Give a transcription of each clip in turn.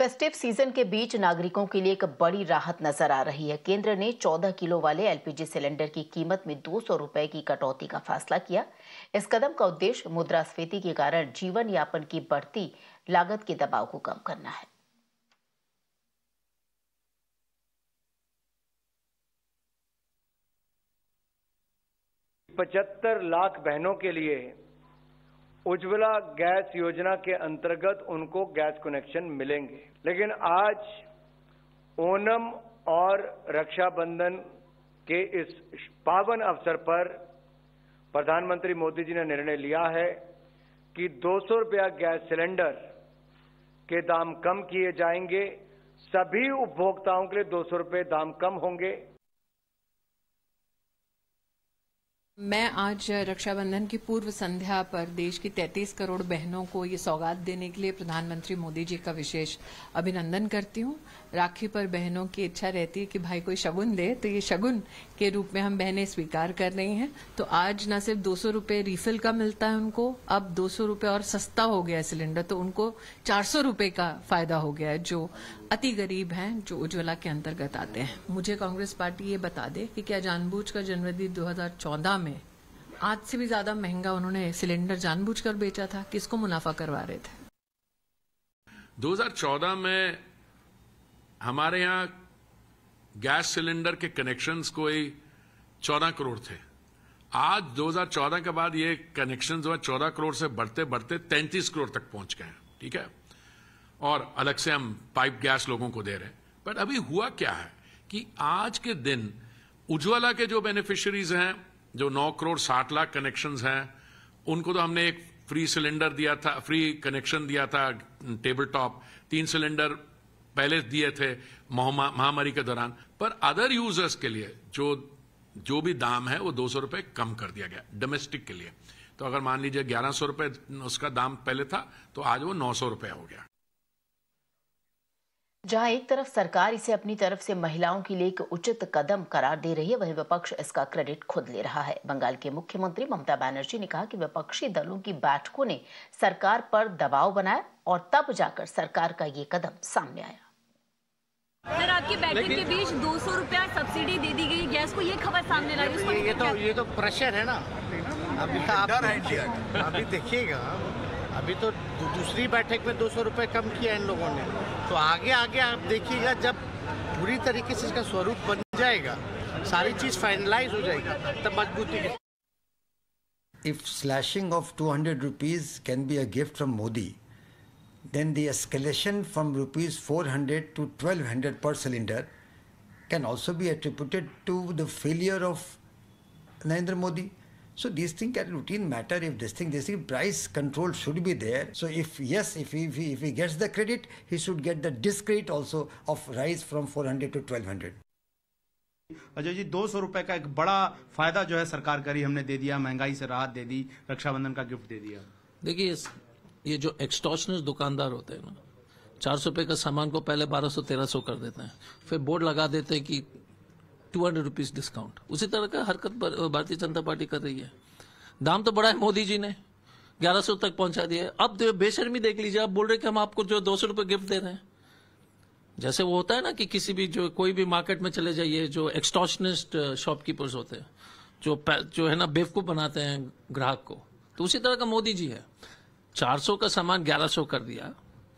Festive season के बीच नागरिकों के लिए एक बड़ी राहत नजर आ रही है केंद्र ने 14 किलो वाले एलपीजी सिलेंडर की कीमत में दो सौ रुपए की कटौती का फैसला किया इस कदम का उद्देश्य मुद्रास्फीति के कारण जीवन यापन की बढ़ती लागत के दबाव को कम करना है पचहत्तर लाख बहनों के लिए उज्ज्वला गैस योजना के अंतर्गत उनको गैस कनेक्शन मिलेंगे लेकिन आज ओनम और रक्षाबंधन के इस पावन अवसर पर प्रधानमंत्री मोदी जी ने निर्णय लिया है कि दो सौ रुपया गैस सिलेंडर के दाम कम किए जाएंगे सभी उपभोक्ताओं के लिए दो सौ रुपये दाम कम होंगे मैं आज रक्षाबंधन की पूर्व संध्या पर देश की 33 करोड़ बहनों को ये सौगात देने के लिए प्रधानमंत्री मोदी जी का विशेष अभिनंदन करती हूँ राखी पर बहनों की इच्छा रहती है कि भाई कोई शगुन दे तो ये शगुन के रूप में हम बहनें स्वीकार कर रही हैं तो आज ना सिर्फ दो सौ रूपये रिफिल का मिलता है उनको अब दो सौ रूपये और सस्ता हो गया है सिलेंडर तो उनको चार सौ रूपये का फायदा हो गया है जो अति गरीब हैं जो उज्ज्वला के अंतर्गत आते हैं मुझे कांग्रेस पार्टी ये बता दे कि क्या जानबूझ कर जनवरी दो में आज से भी ज्यादा महंगा उन्होंने सिलेंडर जानबूझ बेचा था किसको मुनाफा करवा रहे थे 2014 में हमारे यहाँ गैस सिलेंडर के कनेक्शंस कोई चौदह करोड़ थे आज 2014 के बाद ये कनेक्शन जो है चौदह करोड़ से बढ़ते बढ़ते तैंतीस करोड़ तक पहुंच गए ठीक है और अलग से हम पाइप गैस लोगों को दे रहे हैं बट अभी हुआ क्या है कि आज के दिन उज्ज्वला के जो बेनिफिशरीज हैं जो नौ करोड़ साठ लाख कनेक्शन हैं उनको तो हमने एक फ्री सिलेंडर दिया था फ्री कनेक्शन दिया था टेबल टॉप तीन सिलेंडर पहले दिए थे महामारी के दौरान पर अदर यूजर्स के लिए जो जो भी दाम है वो दो सौ रुपए कम कर दिया गया डोमेस्टिक के लिए तो अगर मान लीजिए ग्यारह सौ रुपए उसका दाम पहले था तो आज वो नौ सौ रुपए हो गया जहां एक तरफ सरकार इसे अपनी तरफ से महिलाओं के लिए एक उचित कदम करार दे रही है वहीं विपक्ष इसका क्रेडिट खुद ले रहा है बंगाल के मुख्यमंत्री ममता बनर्जी ने कहा कि विपक्षी दलों की बैठकों ने सरकार पर दबाव बनाया और तब जाकर सरकार का ये कदम सामने आया आपके बैठक के बीच दो सौ रुपया सब्सिडी दे दी गई गैस को ये खबर सामने लाई ये तो ये तो प्रेशर है ना अभी तो आप अभी देखिएगा अभी तो दूसरी बैठक में दो सौ रुपये कम किया इन लोगों ने तो आगे आगे आप देखिएगा जब पूरी तरीके से इसका स्वरूप बन जाएगा सारी चीज़ फाइनलाइज हो जाएगी तब मजबूती if slashing of two hundred rupees can be a gift from Modi then the escalation from rupees 400 to 1200 per cylinder can also be attributed to the failure of Narendra Modi. So these things are routine matter. If this thing, this thing, price control should be there. So if yes, if he, if he, if he gets the credit, he should get the discredit also of rise from 400 to 1200. Ajay ji 200 रुपए का एक बड़ा फायदा जो है सरकार करी हमने दे दिया महंगाई से राहत दे दी रक्षाबंधन का गिफ्ट दे दिया देखिए ये जो एक्सटॉर्शनस दुकानदार होते हैं ना चार सौ रुपये का सामान को पहले बारह सौ तेरह सौ कर देते हैं फिर बोर्ड लगा देते हैं कि टू हंड्रेड रुपीज डिस्काउंट उसी तरह का हरकत भारतीय जनता पार्टी कर रही है दाम तो बड़ा है मोदी जी ने ग्यारह सौ तक पहुंचा दिया अब तो बेशर्मी देख लीजिए आप बोल रहे कि हम आपको जो दो सौ रुपये गिफ्ट दे रहे हैं जैसे वो होता है ना कि किसी भी जो कोई भी मार्केट में चले जाइए जो एक्सटॉशनिस्ट शॉपकीपर्स होते हैं जो जो है ना बेवकूफ बनाते हैं ग्राहक को तो उसी तरह का मोदी जी है 400 का सामान 1100 कर दिया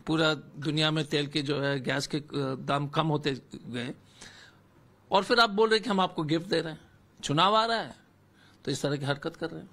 पूरा दुनिया में तेल के जो है गैस के दाम कम होते गए और फिर आप बोल रहे कि हम आपको गिफ्ट दे रहे हैं चुनाव आ रहा है तो इस तरह की हरकत कर रहे हैं